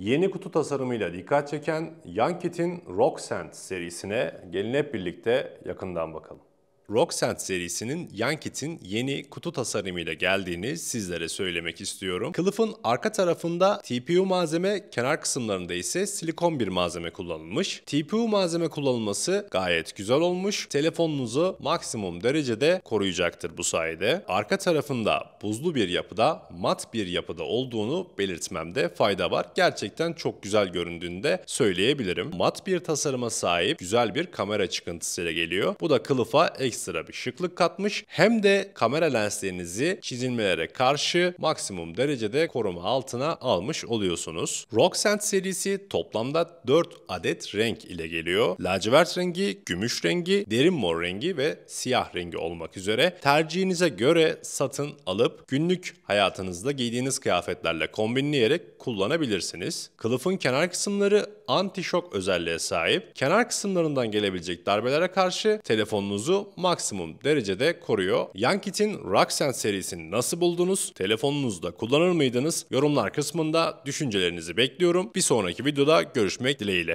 Yeni kutu tasarımıyla dikkat çeken Young Rock Sand serisine gelin hep birlikte yakından bakalım. Rocksand serisinin Yankit'in yeni kutu tasarımıyla geldiğini sizlere söylemek istiyorum. Kılıfın arka tarafında TPU malzeme, kenar kısımlarında ise silikon bir malzeme kullanılmış. TPU malzeme kullanılması gayet güzel olmuş. Telefonunuzu maksimum derecede koruyacaktır bu sayede. Arka tarafında buzlu bir yapıda, mat bir yapıda olduğunu belirtmemde fayda var. Gerçekten çok güzel göründüğünü de söyleyebilirim. Mat bir tasarıma sahip güzel bir kamera çıkıntısıyla geliyor. Bu da kılıfa ekstra ekstra bir şıklık katmış hem de kamera lenslerinizi çizilmelere karşı maksimum derecede koruma altına almış oluyorsunuz. Rock serisi toplamda 4 adet renk ile geliyor. Lacivert rengi, gümüş rengi, derin mor rengi ve siyah rengi olmak üzere tercihinize göre satın alıp günlük hayatınızda giydiğiniz kıyafetlerle kombinleyerek kullanabilirsiniz. Kılıfın kenar kısımları anti şok özelliğe sahip. Kenar kısımlarından gelebilecek darbelere karşı telefonunuzu maksimum derecede koruyor. Yankit'in Rocksen serisini nasıl buldunuz? Telefonunuzda kullanır mıydınız? Yorumlar kısmında düşüncelerinizi bekliyorum. Bir sonraki videoda görüşmek dileğiyle.